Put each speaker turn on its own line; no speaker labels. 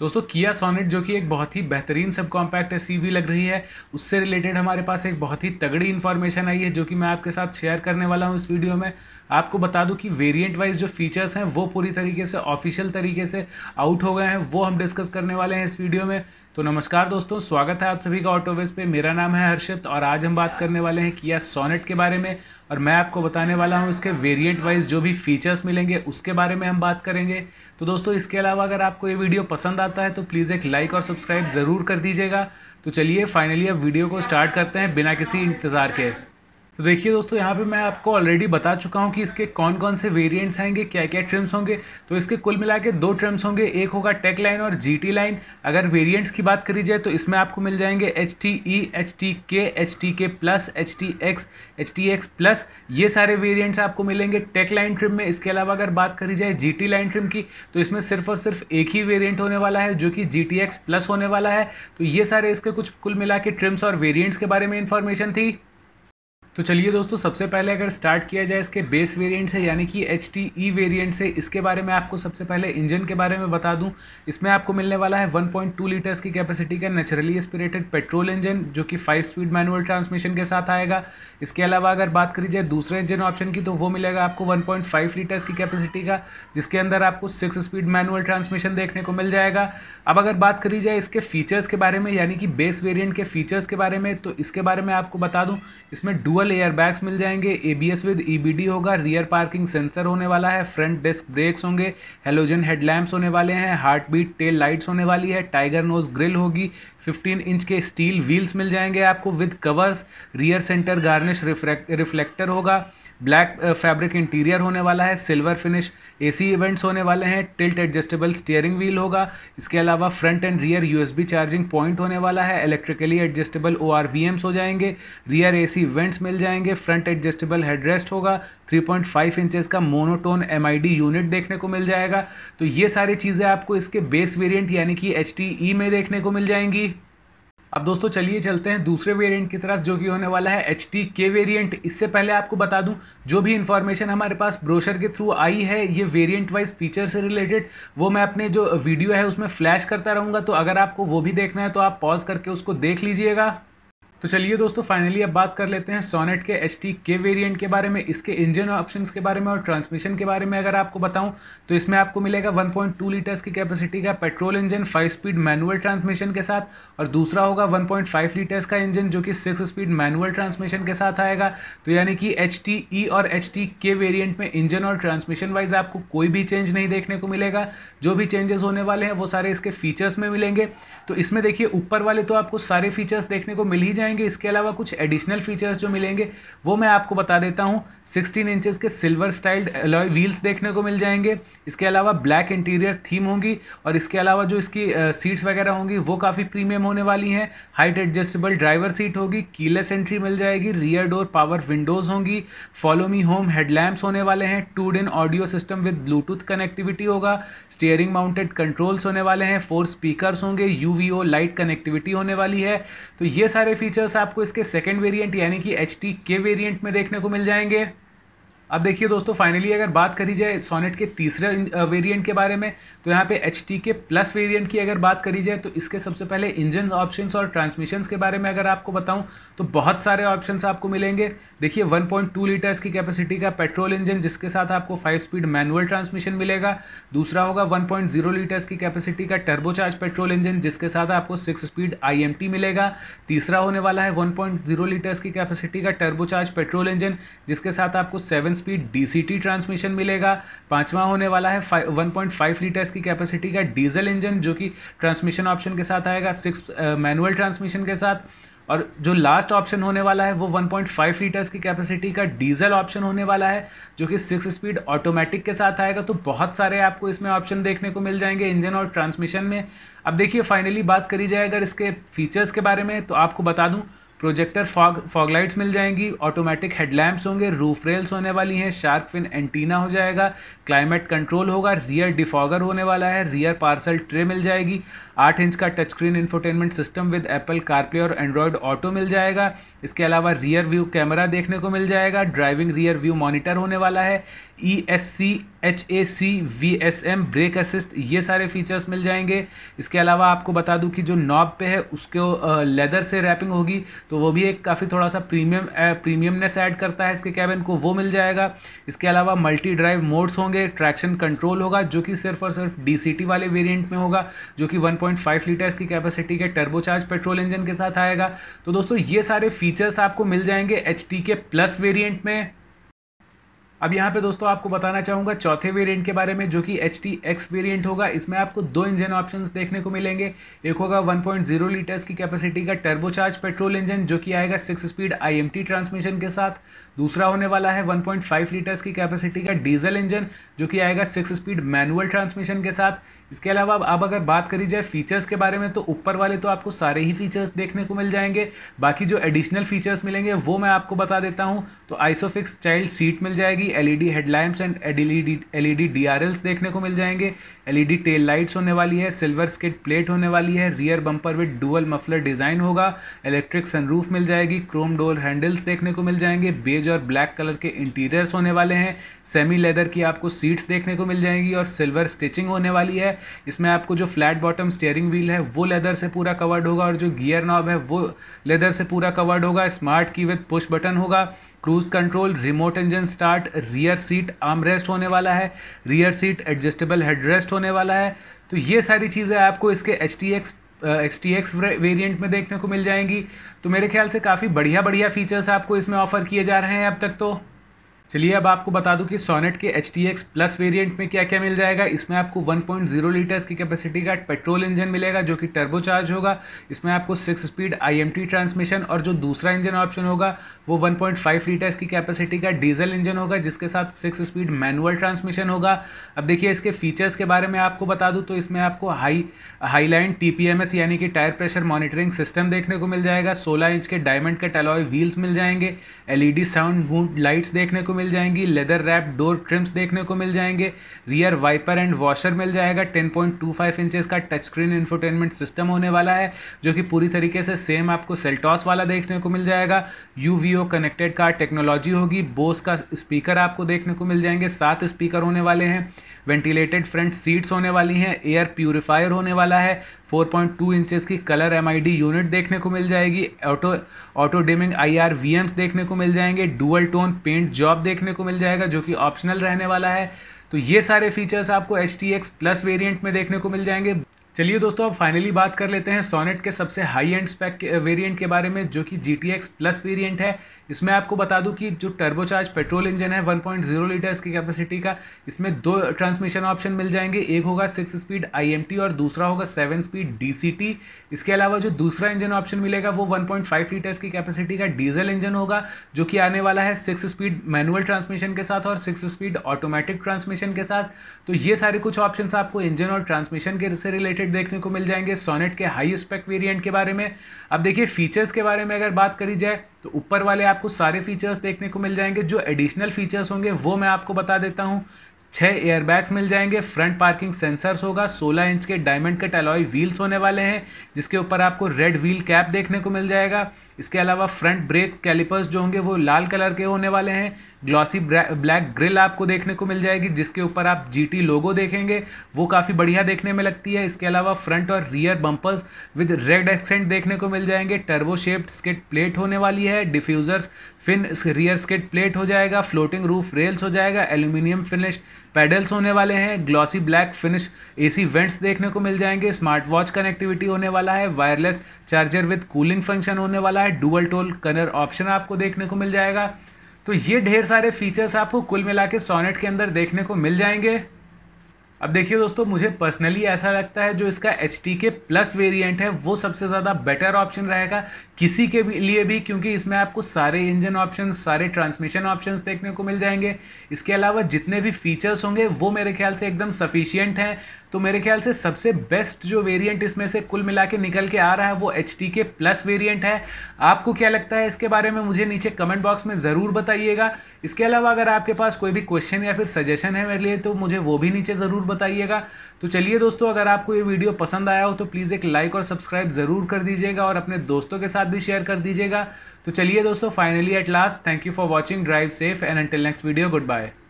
दोस्तों किया सोनेट जो कि एक बहुत ही बेहतरीन सब कॉम्पैक्ट एस लग रही है उससे रिलेटेड हमारे पास एक बहुत ही तगड़ी इन्फॉर्मेशन आई है जो कि मैं आपके साथ शेयर करने वाला हूँ इस वीडियो में आपको बता दूं कि वेरिएंट वाइज जो फीचर्स हैं वो पूरी तरीके से ऑफिशियल तरीके से आउट हो गए हैं वो हम डिस्कस करने वाले हैं इस वीडियो में तो नमस्कार दोस्तों स्वागत है आप सभी का ऑटोवेज पे मेरा नाम है हर्षित और आज हम बात करने वाले हैं किया सोनेट के बारे में और मैं आपको बताने वाला हूँ इसके वेरिएंट वाइज जो भी फीचर्स मिलेंगे उसके बारे में हम बात करेंगे तो दोस्तों इसके अलावा अगर आपको ये वीडियो पसंद आता है तो प्लीज़ एक लाइक और सब्सक्राइब ज़रूर कर दीजिएगा तो चलिए फाइनली अब वीडियो को स्टार्ट करते हैं बिना किसी इंतज़ार के तो देखिए दोस्तों यहाँ पे मैं आपको ऑलरेडी बता चुका हूँ कि इसके कौन कौन से वेरिएंट्स आएंगे क्या क्या ट्रिम्स होंगे तो इसके कुल मिला के दो ट्रिम्स होंगे एक होगा टेक लाइन और जीटी लाइन अगर वेरिएंट्स की बात करी जाए तो इसमें आपको मिल जाएंगे H T E H T K H T K plus H T X H T X plus ये सारे वेरियंट्स आपको मिलेंगे टेक लाइन ट्रिम में इसके अलावा अगर बात करी जाए जी टी लाइन ट्रिम की तो इसमें सिर्फ और सिर्फ एक ही वेरियंट होने वाला है जो कि जी टी एक्स प्लस होने वाला है तो ये सारे इसके कुछ कुल मिला के ट्रिम्स और वेरियंट्स के बारे में इन्फॉर्मेशन थी तो चलिए दोस्तों सबसे पहले अगर स्टार्ट किया जाए इसके बेस वेरिएंट से यानी कि एच टी ई वेरियंट से इसके बारे में आपको सबसे पहले इंजन के बारे में बता दूं इसमें आपको मिलने वाला है 1.2 लीटर्स की कैपेसिटी का नेचुरली एस्पिरेटेड पेट्रोल इंजन जो कि फाइव स्पीड मैनुअल ट्रांसमिशन के साथ आएगा इसके अलावा अगर बात करी जाए दूसरे इंजन ऑप्शन की तो वो मिलेगा आपको वन लीटर्स की कैपेसिटी का जिसके अंदर आपको सिक्स स्पीड मैनुअल ट्रांसमिशन देखने को मिल जाएगा अब अगर बात करी जाए इसके फीचर्स के बारे में यानी कि बेस वेरियंट के फीचर्स के बारे में तो इसके बारे में आपको बता दूँ इसमें डुअल डुअल एयरबैग्स मिल जाएंगे एबीएस विद ईबीडी होगा रियर पार्किंग सेंसर होने वाला है फ्रंट डिस्क ब्रेक्स होंगे हेलोजन हेडलैम्प्स होने वाले हैं हार्ट बीट टेल लाइट्स होने वाली है टाइगर नोज ग्रिल होगी 15 इंच के स्टील व्हील्स मिल जाएंगे आपको with covers rear centre garnish reflector होगा ब्लैक फैब्रिक इंटीरियर होने वाला है सिल्वर फिनिश एसी इवेंट्स होने वाले हैं टिल्ट एडजस्टेबल स्टीयरिंग व्हील होगा इसके अलावा front and rear USB charging point होने वाला है इलेक्ट्रिकली एडजस्टेबल ओ आर हो जाएंगे रियर सी इवेंट्स मिल जाएंगे फ्रंट एडजस्टेबल हेडरेस्ट होगा 3.5 इंचेस का मोनोटोन एम यूनिट देखने को मिल जाएगा तो ये सारी चीज़ें आपको इसके बेस वेरियंट यानी कि एच e में देखने को मिल जाएंगी अब दोस्तों चलिए चलते हैं दूसरे वेरिएंट की तरफ जो कि होने वाला है एच टी के वेरियंट इससे पहले आपको बता दूं जो भी इन्फॉर्मेशन हमारे पास ब्रोशर के थ्रू आई है ये वेरिएंट वाइज फीचर से रिलेटेड वो मैं अपने जो वीडियो है उसमें फ्लैश करता रहूँगा तो अगर आपको वो भी देखना है तो आप पॉज करके उसको देख लीजिएगा तो चलिए दोस्तों फाइनली अब बात कर लेते हैं सोनेट के एच टी के वेरियंट के बारे में इसके इंजन ऑप्शन के बारे में और ट्रांसमिशन के बारे में अगर आपको बताऊं तो इसमें आपको मिलेगा 1.2 लीटर्स की कैपेसिटी का petrol engine five speed manual transmission के साथ और दूसरा होगा फाइव लीटर्स का इंजन जो कि सिक्स स्पीड मैनुअल ट्रांसमिशन के साथ आएगा तो यानी कि एच ई e और एच के वेरियंट में इंजन और ट्रांसमिशन वाइज आपको कोई भी चेंज नहीं देखने को मिलेगा जो भी चेंजेस होने वाले हैं वो सारे इसके फीचर्स में मिलेंगे तो इसमें देखिए ऊपर वाले तो आपको सारे फीचर्स देखने को मिल ही जाएंगे इसके अलावा कुछ एडिशनल फीचर्स जो मिलेंगे वो मैं आपको बता देता हूँ सिक्सटीन इंचज़ के सिल्वर स्टाइल्ड अलॉय व्हील्स देखने को मिल जाएंगे इसके अलावा ब्लैक इंटीरियर थीम होंगी और इसके अलावा जो इसकी सीट्स वगैरह होंगी वो काफ़ी प्रीमियम होने वाली हैं हाइट एडजस्टेबल ड्राइवर सीट होगी कीलेस एंट्री मिल जाएगी रियर डोर पावर विंडोज़ होंगी फॉलोमी होम हेडलैम्प्स होने वाले हैं two DIN audio system with Bluetooth connectivity होगा स्टेयरिंग माउंटेड कंट्रोल्स होने वाले हैं फोर स्पीकर होंगे यू यू लाइट कनेक्टिविटी होने वाली है तो ये सारे फीचर्स आपको इसके सेकेंड वेरियंट यानी कि एच के वेरियंट में देखने को मिल जाएंगे अब देखिए दोस्तों फाइनली अगर बात करी जाए सोनेट के तीसरे वेरिएंट के बारे में तो यहाँ पे एच के प्लस वेरिएंट की अगर बात करी जाए तो इसके सबसे पहले इंजन ऑप्शंस और ट्रांसमिशंस के बारे में अगर आपको बताऊँ तो बहुत सारे ऑप्शंस आपको मिलेंगे देखिए 1.2 लीटर्स की कैपेसिटी का पेट्रोल इंजन जिसके साथ आपको फाइव स्पीड मैनुअल ट्रांसमिशन मिलेगा दूसरा होगा वन लीटर्स की कैपेसिटी का टर्बोचार्ज पेट्रोल इंजन जिसके साथ आपको सिक्स स्पीड आई मिलेगा तीसरा होने वाला है वन लीटर्स की कैपेसिटी का टर्बोचार्ज पेट्रोल इंजन जिसके साथ आपको सेवन स्पीड डीसीटी ट्रांसमिशन मिलेगा पांचवा होने वाला है 1.5 लीटर्स की कैपेसिटी का डीजल इंजन जो कि ट्रांसमिशन ऑप्शन के साथ आएगा सिक्स मैनुअल ट्रांसमिशन के साथ और जो लास्ट ऑप्शन होने वाला है वो 1.5 लीटर्स की कैपेसिटी का डीजल ऑप्शन होने वाला है जो कि सिक्स स्पीड ऑटोमेटिक के साथ आएगा तो बहुत सारे आपको इसमें ऑप्शन देखने को मिल जाएंगे इंजन और ट्रांसमिशन में अब देखिए फाइनली बात करी जाए अगर इसके फीचर्स के बारे में तो आपको बता दूँ प्रोजेक्टर फॉग फॉग लाइट्स मिल जाएंगी ऑटोमेटिक हेडलैम्प्स होंगे रूफ रेल्स होने वाली हैं शार्क फिन एंटीना हो जाएगा क्लाइमेट कंट्रोल होगा रियर डिफॉगर होने वाला है रियर पार्सल ट्रे मिल जाएगी आठ इंच का touch screen infotainment system with Apple CarPlay और एंड्रॉयड ऑटो मिल जाएगा इसके अलावा रियर व्यू कैमरा देखने को मिल जाएगा ड्राइविंग रियर व्यू मॉनिटर होने वाला है E S C H A C V S M brake assist ये सारे फीचर्स मिल जाएंगे इसके अलावा आपको बता दूं कि जो नॉब पे है उसको लेदर से रैपिंग होगी तो वो भी एक काफ़ी थोड़ा सा प्रीमियम प्रीमियमनेस ऐड करता है इसके कैबिन को वो मिल जाएगा इसके अलावा मल्टी ड्राइव मोड्स होंगे ट्रैक्शन कंट्रोल होगा जो कि सिर्फ और सिर्फ डी वाले वेरियंट में होगा जो कि वन लीटर इसकी कैपेसिटी के टर्बोचार्ज पेट्रोल इंजन के साथ आएगा तो दोस्तों ये सारे फीचर्स आपको मिल जाएंगे एच के प्लस वेरियंट में अब यहाँ पे दोस्तों आपको बताना चाहूँगा चौथे वेरिएंट के बारे में जो कि एच टी एक्स वेरियंट होगा इसमें आपको दो इंजन ऑप्शंस देखने को मिलेंगे एक होगा 1.0 लीटर्स की कैपेसिटी का टर्बोचार्ज पेट्रोल इंजन जो कि आएगा सिक्स स्पीड आईएमटी ट्रांसमिशन के साथ दूसरा होने वाला है 1.5 लीटर्स की कैपेसिटी का डीजल इंजन जो कि आएगा सिक्स स्पीड मैनुअल ट्रांसमिशन के साथ इसके अलावा अब अगर बात करी जाए फीचर्स के बारे में तो ऊपर वाले तो आपको सारे ही फीचर्स देखने को मिल जाएंगे बाकी जो एडिशनल फीचर्स मिलेंगे वो मैं आपको बता देता हूँ तो आइसोफिक्स चाइल्ड सीट मिल जाएगी LED headlights and LED R DRLs देखने को मिल जाएंगे एलईडी टेल लाइट्स होने वाली है सिल्वर स्केट प्लेट होने वाली है rear bumper with dual muffler design होगा इलेक्ट्रिक सनरूफ मिल जाएगी क्रोम डोर हैंडल्स देखने को मिल जाएंगे बेज और ब्लैक कलर के इंटीरियर्स होने वाले हैं सेमी लेदर की आपको सीट्स देखने को मिल जाएंगी और सिल्वर स्टिचिंग होने वाली है इसमें आपको जो फ्लैट बॉटम स्टेयरिंग व्हील है वो लेदर से पूरा कवर्ड होगा और जो गियर नॉब है वो लेदर से पूरा कवर्ड होगा smart key with push button होगा cruise control remote engine start rear seat arm rest होने वाला है rear seat adjustable head rest होने वाला है तो ये सारी चीज़ें आपको इसके H T X X T X variant में देखने को मिल जाएंगी तो मेरे ख्याल से काफ़ी बढ़िया बढ़िया फीचर्स आपको इसमें ऑफर किए जा रहे हैं अब तक तो चलिए अब आपको बता दूं कि सोनेट के H T X plus variant में क्या क्या मिल जाएगा इसमें आपको 1.0 लीटर्स की कैपेसिटी का पेट्रोल इंजन मिलेगा जो कि टर्बो चार्ज होगा इसमें आपको सिक्स स्पीड आईएमटी ट्रांसमिशन और जो दूसरा इंजन ऑप्शन होगा वो 1.5 लीटर्स की कैपेसिटी का डीजल इंजन होगा जिसके साथ सिक्स स्पीड मैनुअल ट्रांसमिशन होगा अब देखिए इसके फीचर्स के बारे में आपको बता दूँ तो इसमें आपको हाई हाईलाइन टी यानी कि टायर प्रेशर मॉनिटरिंग सिस्टम देखने को मिल जाएगा सोलह इंच के डायमंड के टलॉय व्हील्स मिल जाएंगे एल साउंड लाइट्स देखने को मिल जाएंगी लेदर रैप डोर ट्रिम्स देखने को मिल जाएंगे रियर वाइपर एंड वॉशर मिल जाएगा 10.25 पॉइंट इंचेस का टच स्क्रीन इन्फोटेनमेंट सिस्टम होने वाला है जो कि पूरी तरीके से सेम आपको सेल्टॉस वाला देखने को मिल जाएगा यू कनेक्टेड कार टेक्नोलॉजी होगी बोस का स्पीकर आपको देखने को मिल जाएंगे सात स्पीकर होने वाले हैं वेंटिलेटेड फ्रंट सीट्स होने वाली हैं एयर प्यूरिफायर होने वाला है 4.2 पॉइंट की कलर एम यूनिट देखने को मिल जाएगी auto auto dimming I R देखने को मिल जाएंगे डुअल टोन पेंट जॉब देखने को मिल जाएगा जो कि ऑप्शनल रहने वाला है तो ये सारे फीचर्स आपको H T X plus variant में देखने को मिल जाएंगे चलिए दोस्तों अब फाइनली बात कर लेते हैं सोनेट के सबसे हाई एंड स्पेक वेरिएंट के बारे में जो कि G T X plus variant है इसमें आपको बता दूं कि जो टर्बोचार्ज पेट्रोल इंजन है 1.0 लीटर इसकी कैपेसिटी का इसमें दो ट्रांसमिशन ऑप्शन मिल जाएंगे एक होगा सिक्स स्पीड आई और दूसरा होगा सेवन स्पीड डी इसके अलावा जो दूसरा इंजन ऑप्शन मिलेगा वो वन पॉइंट लीटर्स की कैपेसिटी का डीजल इंजन होगा जो कि आने वाला है सिक्स स्पीड मैनुअल ट्रांसमिशन के साथ और सिक्स स्पीड ऑटोमेटिक ट्रांसमिशन के साथ तो ये सारे कुछ ऑप्शन आपको इंजन और ट्रांसमिशन के से रिलेटेड अपडेट देखने को मिल जाएंगे सोनेट के हाई स्पेक वेरिएंट के बारे में अब देखिए फीचर्स के बारे में अगर बात करी जाए तो ऊपर वाले आपको सारे फीचर्स देखने को मिल जाएंगे जो एडिशनल फीचर्स होंगे वो मैं आपको बता देता हूँ छः एयरबैग्स मिल जाएंगे फ्रंट पार्किंग सेंसर्स होगा 16 इंच के डायमंड कट अलॉय व्हील्स होने वाले हैं जिसके ऊपर आपको रेड व्हील कैप देखने को मिल जाएगा इसके अलावा फ्रंट ब्रेक कैलिपर्स जो होंगे वो लाल कलर के होने वाले हैं ग्लॉसी ब्लैक ग्रिल आपको देखने को मिल जाएगी जिसके ऊपर आप जीटी लोगो देखेंगे वो काफ़ी बढ़िया देखने में लगती है इसके अलावा फ्रंट और rear bumpers with red accent देखने को मिल जाएंगे टर्बो शेप्ड स्किट प्लेट होने वाली है diffusers fin rear skid plate हो जाएगा फ्लोटिंग रूफ रेल्स हो जाएगा एल्यूमिनियम फिनिश पेडल्स होने वाले हैं glossy black finish AC vents देखने को मिल जाएंगे स्मार्ट वॉच कनेक्टिविटी होने वाला है wireless charger with cooling function होने वाला है डुअल टोल कलर ऑप्शन आपको देखने को मिल जाएगा तो ये ढेर सारे फीचर्स आपको कुल मिला के सोनेट के अंदर देखने को मिल जाएंगे अब देखिए दोस्तों मुझे पर्सनली ऐसा लगता है जो इसका H T K plus variant है वो सबसे ज़्यादा बेटर ऑप्शन रहेगा किसी के भी लिए भी क्योंकि इसमें आपको सारे इंजन ऑप्शन सारे ट्रांसमिशन ऑप्शन देखने को मिल जाएंगे इसके अलावा जितने भी फीचर्स होंगे वो मेरे ख्याल से एकदम सफिशियंट हैं तो मेरे ख्याल से सबसे बेस्ट जो वेरिएंट इसमें से कुल मिला के निकल के आ रहा है वो H T K plus variant है आपको क्या लगता है इसके बारे में मुझे नीचे कमेंट बॉक्स में ज़रूर बताइएगा इसके अलावा अगर आपके पास कोई भी क्वेश्चन या फिर सजेशन है मेरे लिए तो मुझे वो भी नीचे ज़रूर बताइएगा तो चलिए दोस्तों अगर आपको ये वीडियो पसंद आया हो तो प्लीज़ एक लाइक और सब्सक्राइब ज़रूर कर दीजिएगा और अपने दोस्तों के साथ भी शेयर कर दीजिएगा तो चलिए दोस्तों finally at last thank you for watching drive safe and until next video good bye